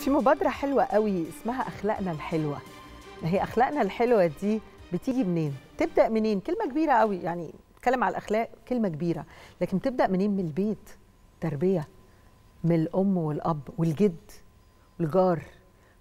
في مبادرة حلوة قوي اسمها أخلاقنا الحلوة ما هي أخلاقنا الحلوة دي بتيجي منين؟ تبدأ منين؟ كلمة كبيرة قوي يعني تكلم على الأخلاق كلمة كبيرة لكن تبدأ منين من البيت تربية من الأم والأب والجد والجار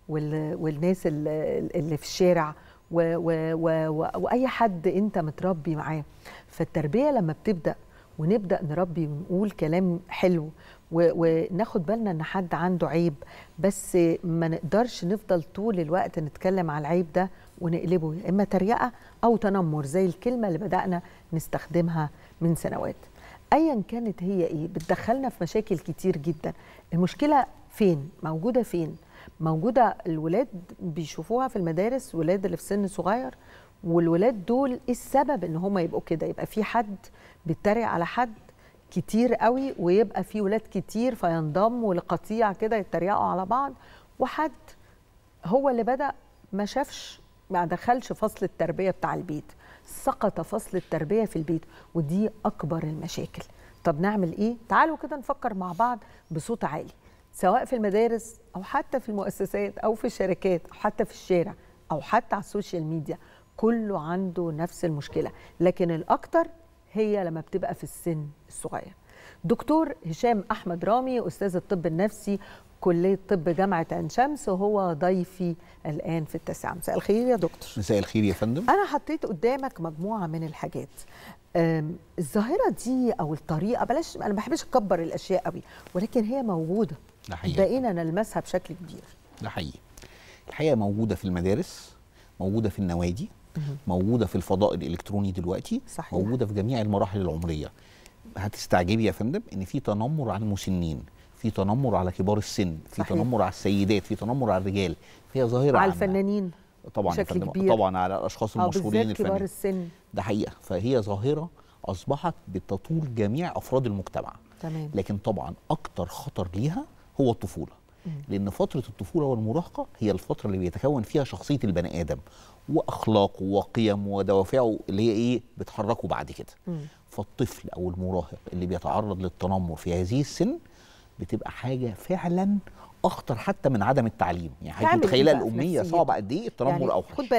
والناس اللي في الشارع و و و واي حد انت متربي معاه فالتربيه لما بتبدا ونبدا نربي ونقول كلام حلو وناخد بالنا ان حد عنده عيب بس ما نقدرش نفضل طول الوقت نتكلم على العيب ده ونقلبه يا اما تريقه او تنمر زي الكلمه اللي بدانا نستخدمها من سنوات ايا كانت هي ايه بتدخلنا في مشاكل كتير جدا المشكله فين موجوده فين موجوده الولاد بيشوفوها في المدارس ولاد اللي في سن صغير والولاد دول ايه السبب ان هم يبقوا كده يبقى في حد بيتريق على حد كتير قوي ويبقى في ولاد كتير فينضموا لقطيع كده يتريقوا على بعض وحد هو اللي بدا ما شافش ما دخلش فصل التربيه بتاع البيت سقط فصل التربيه في البيت ودي اكبر المشاكل طب نعمل ايه تعالوا كده نفكر مع بعض بصوت عالي سواء في المدارس او حتى في المؤسسات او في الشركات او حتى في الشارع او حتى على السوشيال ميديا كله عنده نفس المشكله لكن الاكتر هي لما بتبقى في السن الصغير دكتور هشام احمد رامي استاذ الطب النفسي كليه طب جامعه عين شمس وهو ضيفي الان في التاسعه مساء الخير يا دكتور مساء الخير يا فندم انا حطيت قدامك مجموعه من الحاجات الظاهره دي او الطريقه بلاش انا ما بحبش اكبر الاشياء قوي ولكن هي موجوده ده حقيقي بقينا نلمسها بشكل كبير ده حقيقي الحقيقه موجوده في المدارس موجوده في النوادي موجوده في الفضاء الالكتروني دلوقتي صحيح. موجوده في جميع المراحل العمريه هتستعجبي يا فندم ان في تنمر على المسنين في تنمر على كبار السن في صحيح. تنمر على السيدات في تنمر على الرجال هي ظاهره على الفنانين طبعا بشكل كبير طبعا على الاشخاص آه، المشهورين الفنانين كبار السن ده حقيقه فهي ظاهره اصبحت بتطول جميع افراد المجتمع تمام. لكن طبعا اكتر خطر ليها هو الطفوله لان فتره الطفوله والمراهقه هي الفتره اللي بيتكون فيها شخصيه البني ادم واخلاقه وقيمه ودوافعه اللي هي ايه بتحركه بعد كده فالطفل او المراهق اللي بيتعرض للتنمر في هذه السن بتبقى حاجه فعلا اخطر حتى من عدم التعليم يعني حضرتك متخيله الاميه صعبه قد ايه التنمر يعني اوحش